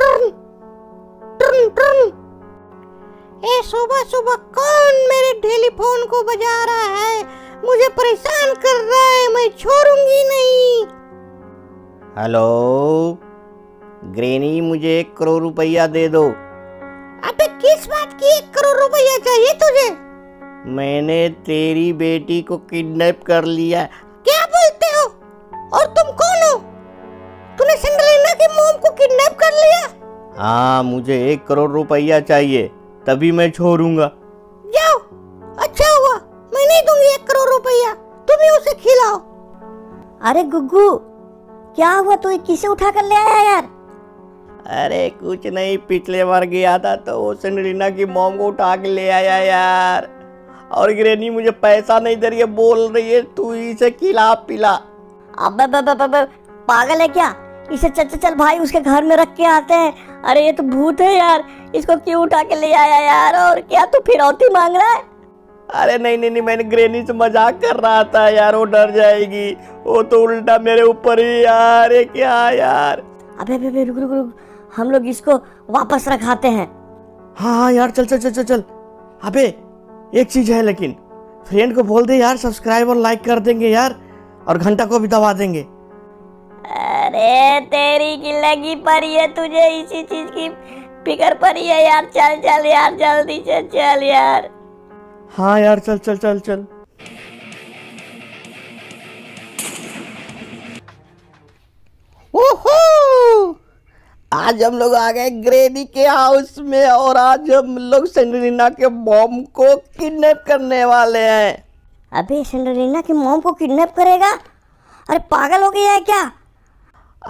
ट्रुन ट्रुन ट्रुन ए सुबह सुबह कौन मेरे टेलीफोन को बजा रहा है मुझे परेशान कर रहा है मैं छोड़ूंगी नहीं हेलो ग्रेनी मुझे एक करोड़ रुपया दे दो अबे किस बात की एक करोड़ रुपया चाहिए तुझे मैंने तेरी बेटी को किडनैप कर लिया क्या बोलते हो और तुम कौन हो को किडनैप कर लिया हाँ मुझे एक करोड़ रुपया चाहिए तभी मैं छोड़ूंगा जाओ अच्छा हुआ मैं नहीं दूंगी एक करोड़ रुपया तुम ही उसे खिलाओ अरे गुग्गू क्या हुआ तू तो किसे उठा कर ले आया यार अरे कुछ नहीं पिछले बार गया था तो उसने रीना की मोम को उठा के ले आया यार और ग्रेनी मुझे पैसा नहीं दे रही है बोल रही है तू इसे खिला पिला अब पागल है क्या इसे चचा चल भाई उसके घर में रख के आते हैं अरे ये तो भूत है यार इसको क्यों उठा के ले आया यार और क्या तू फिर मांग रहा है अरे नहीं नहीं नहीं मैंने ग्रेनी से मजाक कर रहा था यार वो डर जाएगी वो तो उल्टा मेरे ऊपर ही यार ये क्या यार अबे अबे, अबे रुक रुक रुक हम लोग इसको वापस रखाते हैं हाँ हाँ यार चल चल चल चल चल अबे एक चीज है लेकिन फ्रेंड को बोल दे यार सब्सक्राइब और लाइक कर देंगे यार और घंटा को भी दबा देंगे अरे तेरी की लगी पड़ी है तुझे इसी चीज की फिकर पड़ी है यार चल चल यार जल्दी से चल यार हाँ यार चल चल चल चल आज हम लोग आ गए ग्रेडी के हाउस में और आज हम लोग सेंडरीना के मॉम को किडनैप करने वाले हैं अभी सेंडरीना की मॉम को किडनैप करेगा अरे पागल हो गया है क्या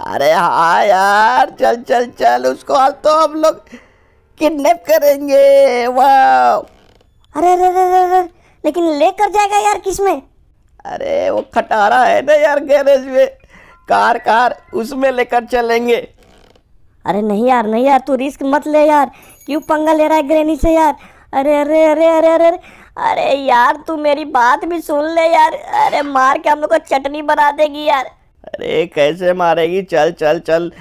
अरे हाँ यार चल चल चल उसको आज तो हम लोग किडनैप करेंगे अरे अरे अरे अरे लेकिन लेकर जाएगा यार किस में अरे वो खटारा है ना यार गैरेज में कार कार उसमें लेकर चलेंगे अरे नहीं यार नहीं यार तू रिस्क मत ले यार क्यों पंगा ले रहा है ग्रेनी से यार अरे अरे अरे अरे अरे अरे यार तू मेरी बात भी सुन ले यार अरे मार के हम लोग को चटनी बना देगी यार अरे कैसे मारेगी चल चल चल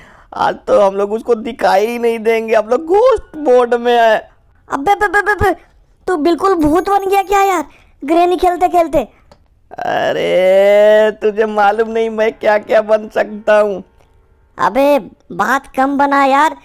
आज तो हम लोग उसको दिखाई ही नहीं देंगे हम लोग घोस्ट मोड में है अबे बे बे बे तू बिल्कुल भूत बन गया क्या यार ग्रेनी खेलते खेलते अरे तुझे मालूम नहीं मैं क्या क्या बन सकता हूँ अबे बात कम बना यार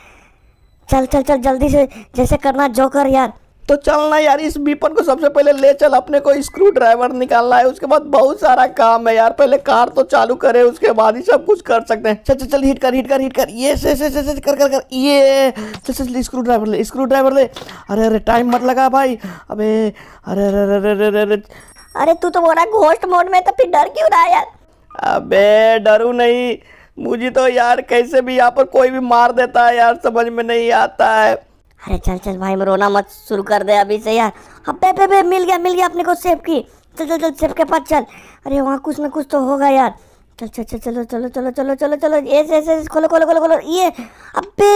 चल चल चल जल्दी से जैसे करना जोकर यार तो चलना यार इस बीपन को सबसे पहले ले चल अपने को स्क्रू ड्राइवर निकालना है उसके बाद बहुत सारा काम है यार पहले कार तो चालू करे उसके बाद ही सब कुछ कर सकते हैं चल चल चल हिट कर हिट कर हिट कर ये से से से, से कर कर कर ये चल चल स्क्रू ड्राइवर ले स्क्रू ड्राइवर ले अरे अरे टाइम मत लगा भाई अबे अरे अरे अरे अरे अरे अरे तू तो बोला घोस्ट मोड में तो फिर डर क्यों रहा यार अबे डरू नहीं मुझे तो यार कैसे भी यहाँ पर कोई भी मार देता है यार समझ में नहीं आता है अरे चल चल भाई रोना मत शुरू कर दे अभी से यार अबे बे बे मिल गया मिल गया अपने को सेफ की चल चल चल सेफ के पास चल अरे वहाँ कुछ ना कुछ तो होगा यार चल चल चल चलो चलो चलो चलो चलो चलो ऐसे ऐसे खोलो खोलो खोलो खोलो ये अबे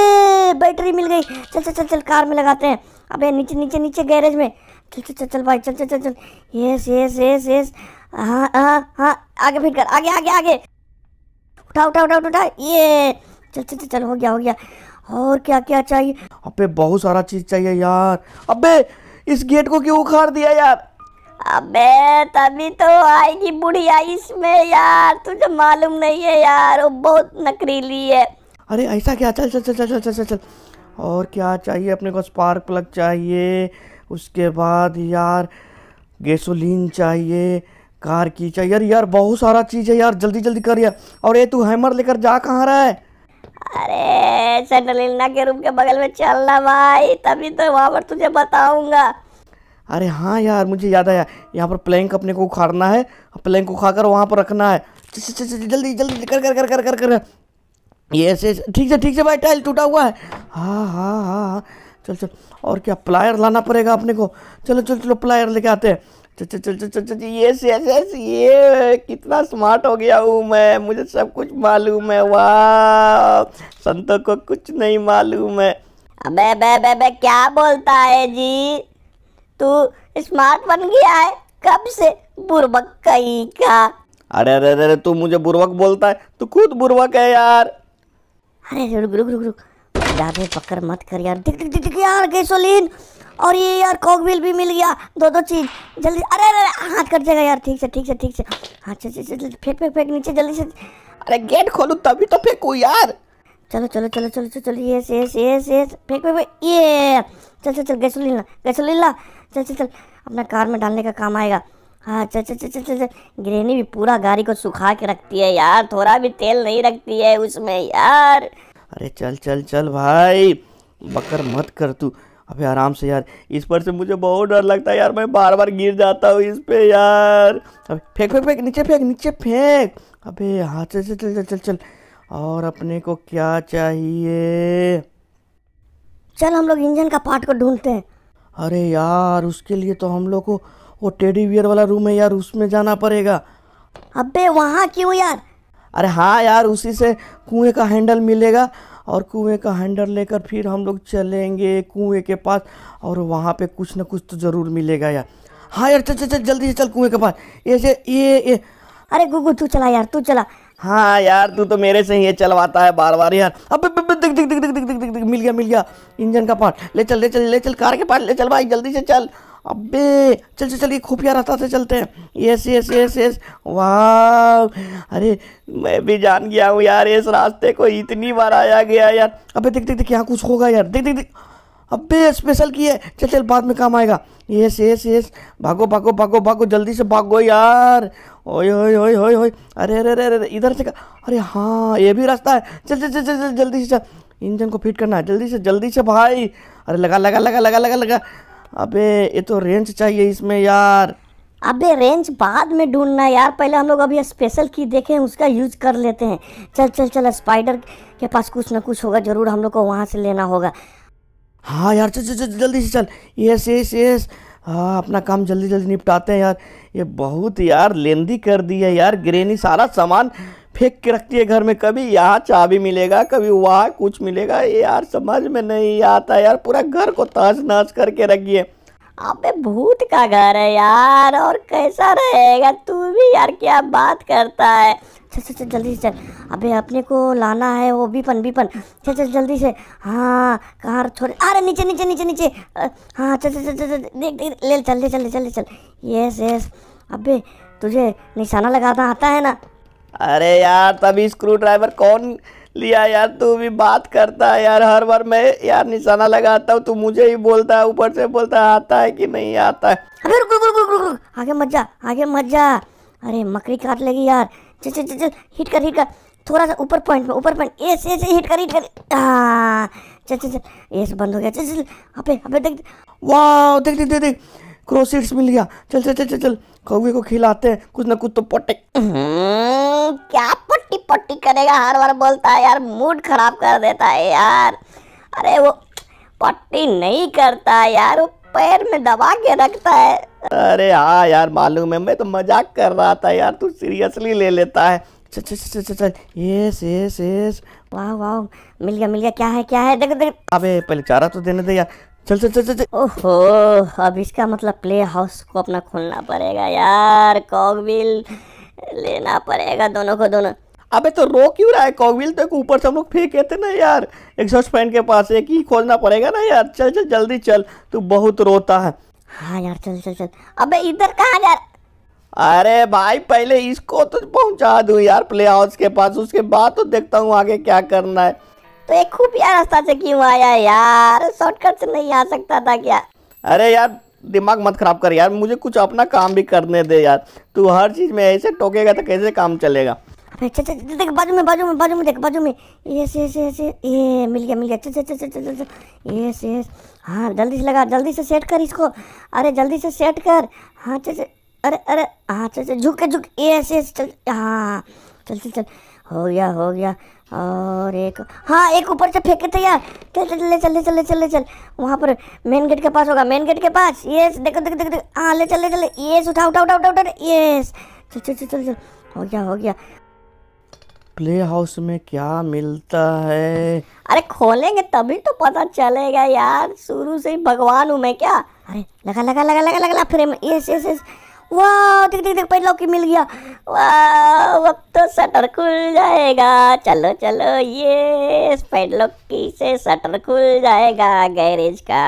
बैटरी मिल गई चल चल चल चल कार में लगाते हैं अबे नीचे नीचे नीचे गैरेज में चल चल चल चल भाई चल चल चल चल यस यस यस यस हाँ हाँ आगे फिर कर आगे आगे आगे उठा उठा उठा उठा ये चल चल चल हो गया हो गया और क्या क्या चाहिए अबे बहुत सारा चीज चाहिए यार अबे इस गेट को क्यों उखाड़ दिया यार अबे तभी तो आएगी बुढ़िया इसमें यार तुझे मालूम नहीं है यार वो बहुत नकरीली है अरे ऐसा क्या चल चल चल चल चल चल चल, चल। और क्या चाहिए अपने को स्पार्क प्लग चाहिए उसके बाद यार गैसोलीन चाहिए कार की चाहिए यार यार बहुत सारा चीज़ है यार जल्दी जल्दी कर यार और ये तू हैमर लेकर जा कहाँ रहा है अरे सेंडलिना के रूम के बगल में चलना भाई तभी तो वहाँ पर तुझे बताऊंगा अरे हाँ यार मुझे याद आया यहाँ पर प्लैंक अपने को उखाड़ना है प्लैंक उखाकर वहाँ पर रखना है जल्दी जल्दी कर कर कर कर कर कर ये ऐसे ठीक से ठीक से भाई टाइल टूटा हुआ है हाँ, हाँ हाँ हाँ चल चल और क्या प्लायर लाना पड़ेगा अपने को चलो चलो चलो प्लायर लेके आते हैं यस यस यस ये कितना स्मार्ट हो गया हूँ मैं मुझे सब कुछ मालूम है वाह संतों को कुछ नहीं मालूम है अबे बे बे बे क्या बोलता है जी तू स्मार्ट बन गया है कब से बुरबक कहीं का अरे अरे अरे तू मुझे बुरबक बोलता है तू खुद बुरबक है यार अरे रुक रुक रुक रुक ज़्यादा पकड़ मत कर यार दिख दिख दिख यार गैसोलीन और ये यार कॉकबिल भी मिल गया दो दो चीज़ जल्दी अरे अरे, हाथ कट जाएगा यार ठीक से ठीक से ठीक से अच्छा अच्छा चल फेंक फेंक फेंक नीचे जल्दी से अरे गेट खोलू तभी तो फेंकू यार चलो चलो चलो चलो चलो चलो ये से ये से फेंक फेंक ये चल चल चल गैसोलीन ला गैसोलीन ला चल चल चल अपना कार में डालने का काम आएगा हाँ चल चल चल चल चल ग्रेनी भी पूरा गाड़ी को सुखा के रखती है यार थोड़ा भी तेल नहीं रखती है उसमें यार अरे चल चल चल भाई बकर मत कर तू अबे आराम से यार इस पर से मुझे बहुत डर लगता है यार मैं बार बार गिर जाता हूँ इस पे यार अब फेंक फेंक फेंक नीचे फेंक नीचे फेंक अबे हाँ चल चल चल चल चल चल और अपने को क्या चाहिए चल हम लोग इंजन का पार्ट को ढूंढते हैं अरे यार उसके लिए तो हम लोग को वो टेडी बियर वाला रूम है यार उसमें जाना पड़ेगा अबे वहाँ क्यों यार अरे हाँ यार उसी से कुएं का हैंडल मिलेगा और कुएं का हैंडल लेकर फिर हम लोग चलेंगे कुएं के पास और वहाँ पे कुछ ना कुछ तो ज़रूर मिलेगा यार हाँ यार चल चल चल जल्दी से चल कुएं के पास ऐसे ये ये अरे गुगू तू चला यार तू चला हाँ यार तू तो मेरे से ही ये चलवाता है बार बार यार अब दिख दिख दिख दिख दिख दिख दिख मिल गया मिल गया इंजन का पार्ट ले चल ले चल ले चल कार के पार्ट ले चल भाई जल्दी से चल अबे चल चल चल ये खुफिया रास्ता से चलते हैं यस यस यस यस वाह अरे मैं भी जान गया हूँ यार इस रास्ते को इतनी बार आया गया यार अबे देख देख देख यहाँ कुछ होगा यार देख देख देख अबे स्पेशल की है चल चल बाद में काम आएगा यस यस यस भागो भागो भागो भागो जल्दी से भागो यार ओय ओए ओए ओए ओए अरे अरे अरे अरे इधर से अरे हाँ ये भी रास्ता है चल चल चल चल चल जल्दी से चल इंजन को फिट करना है जल्दी से जल्दी से भाई अरे लगा लगा लगा लगा लगा लगा अबे ये तो रेंज चाहिए इसमें यार अबे रेंज बाद में ढूंढना यार पहले हम लोग अभी स्पेशल की देखे उसका यूज कर लेते हैं चल चल चल स्पाइडर के पास कुछ ना कुछ होगा जरूर हम लोग को वहाँ से लेना होगा हाँ यार चल चल चल जल्दी से चल यस यस यस हाँ अपना काम जल्दी जल्दी निपटाते हैं यार ये बहुत यार लेंदी कर दी है यार ग्रेनी सारा सामान फेंक के रखती है घर में कभी यहाँ चाबी मिलेगा कभी वहाँ कुछ मिलेगा ये यार समझ में नहीं आता यार पूरा घर को तहस नहस करके रखी है अबे भूत का घर है यार और कैसा रहेगा तू भी यार क्या बात करता है चल चल चल जल्दी से चल अबे अपने को लाना है वो बीपन बीपन चल चल जल्दी से हाँ कहाँ छोड़ अरे नीचे नीचे नीचे नीचे हाँ चल चल चल चल देख देख ले चल ले चल ले चल ले चल यस यस अबे तुझे निशाना लगाना आता है ना अरे यार तभी स्क्रू ड्राइवर कौन लिया यार तू भी बात करता है यार हर बार मैं यार निशाना लगाता हूँ तू मुझे ही बोलता है ऊपर से बोलता है आता है कि नहीं आता है अबे रुक रुक रुक रुक रुक, आगे मत जा आगे मत जा अरे मकड़ी काट लेगी यार चल चल चल चल हिट कर हिट कर थोड़ा सा ऊपर पॉइंट में ऊपर पॉइंट एस एस हिट कर हिट कर चल चल चल एस बंद हो गया चल चल अबे अबे देख वाह देख देख देख क्रोसिट्स मिल गया चल चल चल चल चल कौवे को खिलाते हैं कुछ ना कुछ तो पट्टे हम्म, क्या पट्टी पट्टी करेगा हर बार बोलता है यार मूड खराब कर देता है यार अरे वो पट्टी नहीं करता यार वो पैर में दबा के रखता है अरे हाँ यार मालूम है मैं तो मजाक कर रहा था यार तू सीरियसली ले लेता है चल चल चल चल चल यस यस यस वाह वाह मिल गया मिल गया क्या है क्या है देखो देख अबे पहले चारा तो देने दे यार चल चल चल चल, ओहो अब इसका मतलब प्ले हाउस को अपना खोलना पड़ेगा यार कॉगविल लेना पड़ेगा दोनों को दोनों अबे तो रो क्यों रहा है कॉगविल तक तो ऊपर से हम लोग फेंके थे ना यार एग्जॉस्ट फैन के पास एक ही खोलना पड़ेगा ना यार चल चल जल्दी चल तू बहुत रोता है हाँ यार चल चल चल अबे इधर कहाँ यार अरे भाई पहले इसको तो पहुंचा दूं यार प्ले हाउस के पास उसके बाद तो देखता हूँ आगे क्या करना है तो एक खुफिया रास्ता से क्यों आया यार शॉर्टकट से नहीं आ सकता था क्या अरे यार दिमाग मत खराब कर यार मुझे कुछ अपना काम भी करने दे यार तू हर चीज़ में ऐसे टोकेगा तो कैसे काम चलेगा देख बाजू में बाजू में बाजू में देख बाजू में यस यस यस ये मिल गया मिल गया चल चल चल चल चल यस यस हाँ जल्दी से लगा जल्दी से सेट कर इसको अरे जल्दी से सेट कर हाँ चल अरे अरे हाँ चल चल झुक के झुक यस यस चल हाँ चल चल चल हो गया हो गया और एक हाँ एक ऊपर से फेंके थे यार चल चल चल चले चल चले चल वहाँ पर मेन गेट के पास होगा मेन गेट के पास यस देखो देखो देखो देखो हाँ ले चले चले यस उठा उठा उठा उठा उठा यस चल चल चल चल चल हो गया हो गया प्ले हाउस में क्या मिलता है अरे खोलेंगे तभी तो पता चलेगा यार शुरू से ही भगवान हूँ मैं क्या अरे लगा लगा लगा लगा लगा, लगा फिर यस यस यस वाह देख देख देख पहला लौकी मिल गया वाह अब तो शटर खुल जाएगा चलो चलो ये पैड लौकी से शटर खुल जाएगा गैरेज का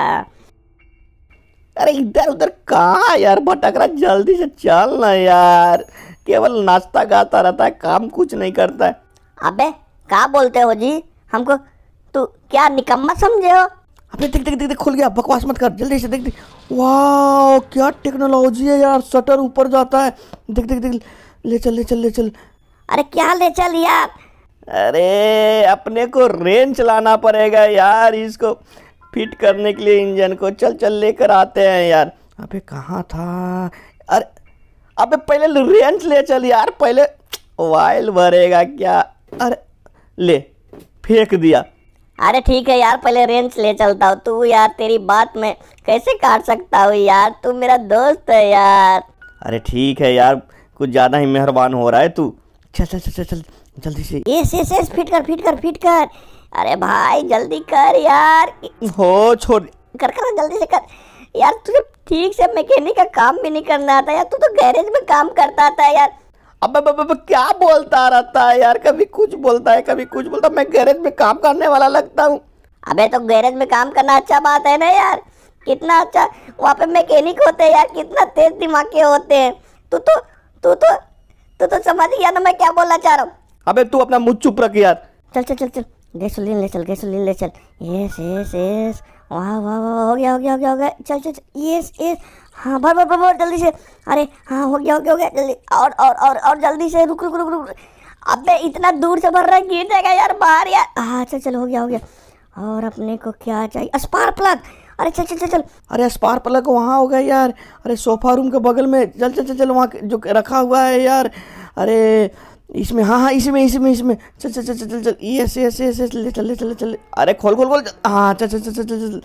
अरे इधर उधर कहाँ यार भटक रहा जल्दी से चल ना यार केवल नाश्ता गाता रहता है काम कुछ नहीं करता है अबे क्या बोलते हो जी हमको तू क्या निकम्मा समझे हो अबे देख देख देख खुल गया बकवास मत कर जल्दी से देख देख वाह क्या टेक्नोलॉजी है यार शटर ऊपर जाता है देख देख देख ले चल ले चल ले चल अरे क्या ले चल यार अरे अपने को रेन चलाना पड़ेगा यार इसको फिट करने के लिए इंजन को चल चल लेकर आते हैं यार अबे कहाँ था अरे अबे पहले रेंच ले चल यार पहले वायल भरेगा क्या अरे ले फेंक दिया अरे ठीक है यार पहले रेंज ले चलता हूँ तू यार तेरी बात में कैसे काट सकता हूँ यार तू मेरा दोस्त है यार अरे ठीक है यार कुछ ज़्यादा ही मेहरबान हो रहा है तू चल चल चल चल जल्दी से यस यस यस फिट कर फिट कर फिट कर अरे भाई जल्दी कर यार हो छोड़ कर कर जल्दी से कर यार तुझे ठीक से मैकेनिक का काम भी नहीं करना आता यार तू तो गैरेज में काम करता था यार अब अब, अब, अब क्या बोलता रहता है यार कभी कुछ बोलता है कभी कुछ बोलता मैं गैरेज में काम करने वाला लगता हूँ अबे तो गैरेज में काम करना अच्छा बात है ना यार कितना अच्छा वहाँ पे मैकेनिक होते हैं यार कितना तेज दिमाग के होते हैं तू तो तू तो तू तो समझ गया ना मैं क्या बोलना चाह रहा हूँ अबे तू अपना मुँह चुप रख यार चल चल चल चल गैसोलीन ले चल गैसोलीन ले चल यस यस यस वाह वाह वाह हो गया हो गया हो गया हो गया चल चल, चल यस यस हाँ भर भर भर जल्दी से अरे हाँ हो गया हो गया हो गया जल्दी और और और और जल्दी से रुक रुक रुक रुक अबे इतना दूर से भर रहा है गिर जाएगा यार बाहर यार हाँ चल चल हो गया हो गया और अपने को क्या चाहिए स्पार प्लग अरे चल चल चल चल अरे स्पार प्लग वहाँ हो गया यार अरे सोफा रूम के बगल में चल चल चल चल वहाँ जो रखा हुआ है यार अरे इसमें हाँ हाँ इसमें इसमें इसमें चल चल चल चल चल ये ऐसे ऐसे ऐसे चल चले चले चले अरे खोल खोल खोल हाँ चल चल चल चल चल चल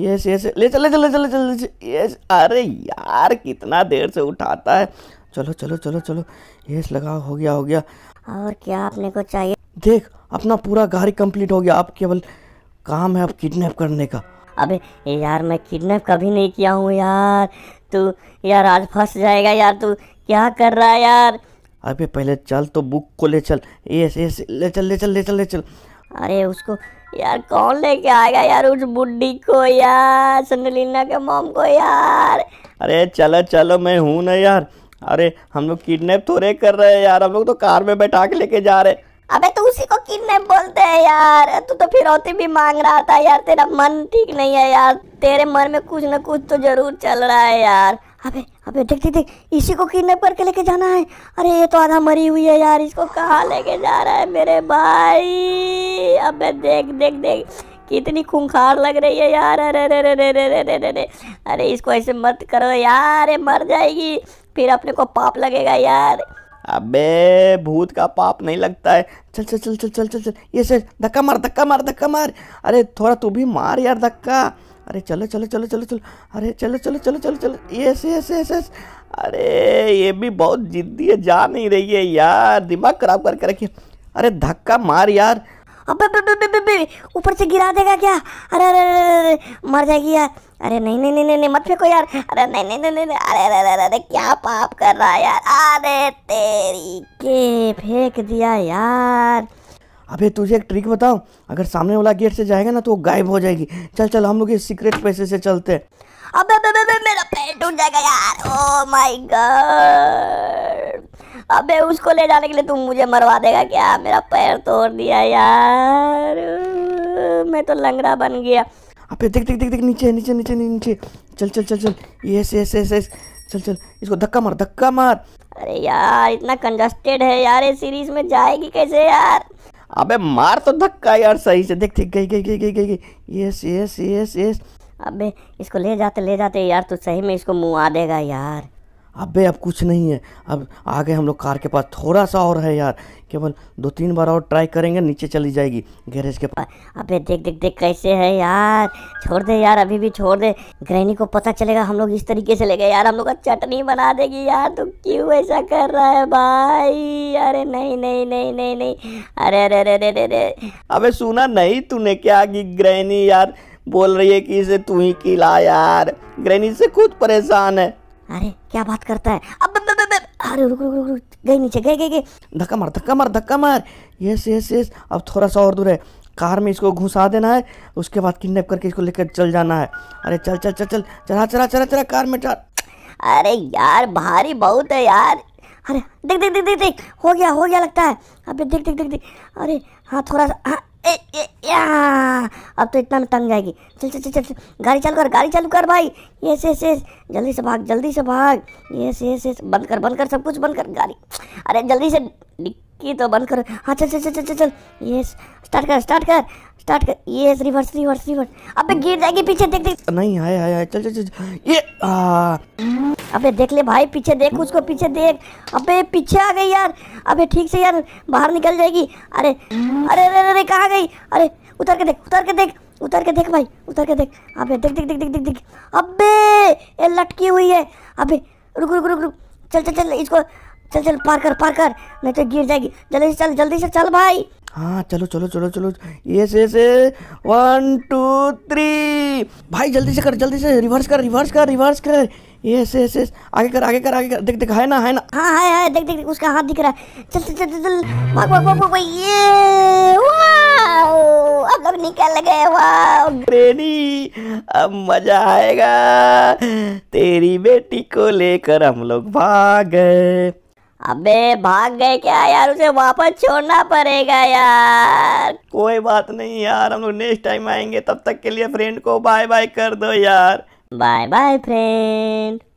यस यस ले चले चले चले चले यस अरे यार कितना देर से उठाता है चलो चलो चलो चलो यस लगाओ हो गया हो गया और क्या अपने को चाहिए देख अपना पूरा गाड़ी कंप्लीट हो गया आप केवल काम है अब किडनैप करने का अबे यार मैं किडनैप कभी नहीं किया हूँ यार तू यार आज फंस जाएगा यार तू क्या कर रहा है यार अबे पहले चल तो बुक को ले चल यस यस ले चल ले चल ले चल ले चल अरे उसको यार कौन लेके आएगा यार उस बुढ़ी को यार संडलीना के मॉम को यार अरे चलो चलो मैं हूँ ना यार अरे हम लोग किडनैप थोड़े कर रहे हैं यार हम लोग तो कार में बैठा के लेके जा रहे अबे तो उसी को किडनैप बोलते हैं यार तू तो फिरौती भी मांग रहा था यार तेरा मन ठीक नहीं है यार तेरे मन में कुछ ना कुछ तो जरूर चल रहा है यार अबे अबे देख देख देख इसी को किडनैप करके लेके जाना है अरे ये तो आधा मरी हुई है यार इसको कहाँ लेके जा रहा है मेरे भाई अबे देख देख देख कितनी खूंखार लग रही है यार अरे अरे अरे अरे अरे अरे अरे अरे इसको ऐसे मत करो यार मर जाएगी फिर अपने को पाप लगेगा यार अबे भूत का पाप नहीं लगता है चल चल चल चल चल चल चल ये सर धक्का मार धक्का मार धक्का मार अरे थोड़ा तू भी मार यार धक्का अरे चलो चलो चलो चलो चलो अरे चलो चलो चलो चलो चलो यस यस यस यस अरे ये भी बहुत जिद्दी है जा नहीं रही है यार दिमाग खराब करके रखिए अरे धक्का मार यार अबे ऊपर से गिरा देगा क्या अरे अरे अरे मर जाएगी यार अरे नहीं नहीं नहीं नहीं मत फेंको यार अरे नहीं नहीं नहीं नहीं अरे अरे अरे अरे क्या पाप कर रहा है यार अरे तेरी के फेंक दिया यार अबे तुझे एक ट्रिक बताओ अगर सामने वाला गेट से जाएगा ना तो वो गायब हो जाएगी चल चल हम लोग इस सीक्रेट पैसे से चलते अबे अबे अबे मेरा पैर टूट जाएगा यार ओ माय गॉड अबे उसको ले जाने के लिए तुम मुझे मरवा देगा क्या मेरा पैर तोड़ दिया यार मैं तो लंगड़ा बन गया अबे देख देख देख देख नीचे नीचे नीचे नीचे चल चल चल चल यस यस यस यस चल चल इसको धक्का मार धक्का मार अरे यार इतना कंजस्टेड है यार ये सीरीज में जाएगी कैसे यार अबे मार तो धक्का यार सही से देख देख गई गई गई गई गई गई यस यस यस यस अबे इसको ले जाते ले जाते यार तू सही में इसको मुँह आ देगा यार अबे अब कुछ नहीं है अब आगे हम लोग कार के पास थोड़ा सा और है यार केवल दो तीन बार और ट्राई करेंगे नीचे चली जाएगी गैरेज के पास अबे देख देख देख कैसे है यार छोड़ दे यार अभी भी छोड़ दे ग्रहणी को पता चलेगा हम लोग इस तरीके से ले गए यार हम लोग का चटनी बना देगी यार तू तो क्यों ऐसा कर रहा है भाई अरे नहीं नहीं नहीं नहीं नहीं अरे अरे अरे अरे अरे अबे सुना नहीं तूने क्या की ग्रहणी यार बोल रही है कि इसे तू ही खिला यार ग्रहणी से खुद परेशान है अरे क्या बात करता है अब अरे रुक रुक रुक रुक गए नीचे गए गए गए धक्का मार धक्का मार धक्का मार यस यस यस अब थोड़ा सा और दूर है कार में इसको घुसा देना है उसके बाद किडनैप करके इसको लेकर चल जाना है अरे चल चल चल चल चला चला चला चला कार में चल अरे यार भारी बहुत है यार अरे देख देख देख देख देख हो गया हो गया लगता है अबे देख देख देख देख अरे हाँ थोड़ा सा हाँ ए, ए, अब तो इतना में टंग जाएगी चल चल चल चल गाड़ी चालू कर गाड़ी चालू कर भाई यस यस यस जल्दी से भाग जल्दी से भाग यस यस यस बंद कर बंद कर सब कुछ बंद कर गाड़ी अरे जल्दी से डिक्की तो बंद कर हाँ चल चल चल चल चल चल यस स्टार्ट कर स्टार्ट कर स्टार्ट कर ये रिवर्स रिवर्स रिवर्स अब गिर जाएगी पीछे देख देख नहीं हाय हाय चल चल चल ये अबे देख ले भाई पीछे देख उसको पीछे देख अबे पीछे आ गई यार अबे ठीक से यार बाहर निकल जाएगी अरे अरे अरे अरे कहाँ गई अरे उतर के देख उतर के देख उतर के देख भाई उतर के देख अबे देख देख देख देख देख देख अबे ये लटकी हुई है अबे रुक रुक रुक रुक चल चल चल इसको चल चल पार कर पार कर नहीं तो गिर जाएगी जल्दी से चल जल्दी से चल भाई हाँ चलो चलो चलो चलो ये से से वन टू थ्री भाई जल्दी से कर जल्दी से रिवर्स कर रिवर्स कर रिवर्स कर ये से से आगे कर आगे कर आगे कर देख देख है ना है ना हाँ है हाँ, देख देख उसका हाथ दिख रहा है चल चल चल चल भाग भाग भाग भाग ये वाह अब निकल गए वाह ग्रेनी अब मजा आएगा तेरी बेटी को लेकर हम लोग भाग गए अबे भाग गए क्या यार उसे वापस छोड़ना पड़ेगा यार कोई बात नहीं यार हम लोग नेक्स्ट टाइम आएंगे तब तक के लिए फ्रेंड को बाय बाय कर दो यार बाय बाय फ्रेंड